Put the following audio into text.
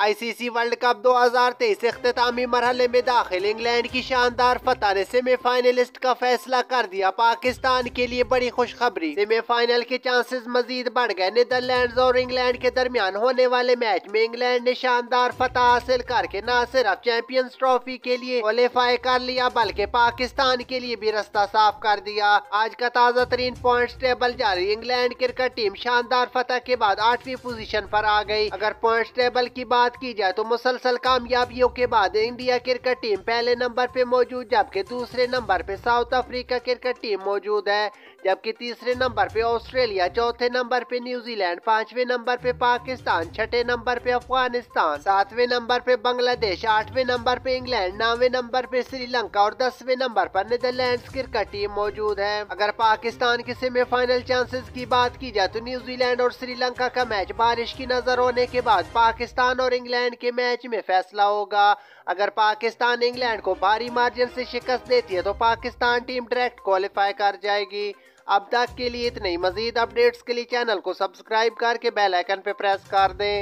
ICC world cup 2023 अख्तामी मरहले में दाखिल इंग्लैंड की शानदार फतह ने सेमीफाइनलिस्ट का फैसला कर दिया पाकिस्तान के लिए बड़ी खुशखबरी सेमीफाइनल के चांसेस मजीद बढ़ गए नीदरलैंड और इंग्लैंड के दरमियान होने वाले मैच में इंग्लैंड ने शानदार फतह हासिल करके न सिर्फ चैंपियंस ट्रॉफी के लिए क्वालिफाई कर लिया बल्कि पाकिस्तान के लिए भी रास्ता साफ कर दिया आज का ताज़ा तरीन पॉइंट टेबल जारी इंग्लैंड क्रिकेट टीम शानदार फतह के बाद आठवीं पोजिशन पर आ गई अगर पॉइंट टेबल की बात बात की जाए तो मुसलसल कामयाबियों के बाद इंडिया क्रिकेट टीम पहले नंबर पे मौजूद जबकि दूसरे नंबर पे साउथ अफ्रीका क्रिकेट टीम मौजूद है जबकि तीसरे नंबर पे ऑस्ट्रेलिया चौथे नंबर पे न्यूजीलैंड पांचवें नंबर पे पाकिस्तान छठे नंबर पे अफगानिस्तान सातवें नंबर पे बांग्लादेश आठवें नंबर पे इंग्लैंड नौवे नंबर पे श्रीलंका और दसवें नंबर पर नीदरलैंड क्रिकेट टीम मौजूद है अगर पाकिस्तान के सेमीफाइनल चांसेस की बात की जाए तो न्यूजीलैंड और श्रीलंका का मैच बारिश की नजर होने के बाद पाकिस्तान और और इंग्लैंड के मैच में फैसला होगा अगर पाकिस्तान इंग्लैंड को भारी मार्जिन से शिकस्त देती है तो पाकिस्तान टीम डायरेक्ट क्वालिफाई कर जाएगी अब तक के लिए इतने ही मजीद अपडेट्स के लिए चैनल को सब्सक्राइब करके बेल आइकन पर प्रेस कर दें